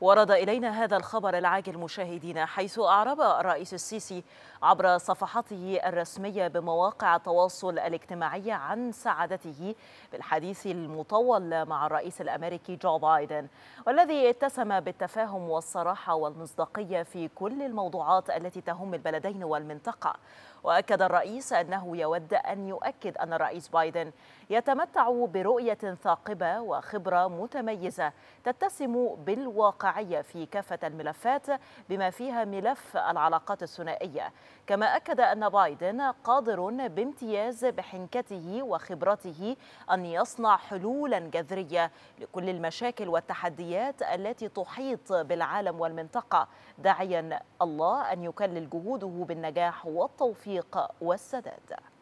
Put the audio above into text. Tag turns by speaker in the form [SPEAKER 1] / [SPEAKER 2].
[SPEAKER 1] ورد إلينا هذا الخبر العاجل مشاهدينا حيث أعرب الرئيس السيسي عبر صفحته الرسمية بمواقع التواصل الاجتماعي عن سعادته بالحديث المطول مع الرئيس الأمريكي جو بايدن والذي اتسم بالتفاهم والصراحة والمصداقية في كل الموضوعات التي تهم البلدين والمنطقة وأكد الرئيس أنه يود أن يؤكد أن الرئيس بايدن يتمتع برؤية ثاقبة وخبرة متميزة تتسم بالواقع واقعية في كافة الملفات بما فيها ملف العلاقات الثنائية كما أكد أن بايدن قادر بامتياز بحنكته وخبرته أن يصنع حلولا جذرية لكل المشاكل والتحديات التي تحيط بالعالم والمنطقة داعيا الله أن يكلل جهوده بالنجاح والتوفيق والسداد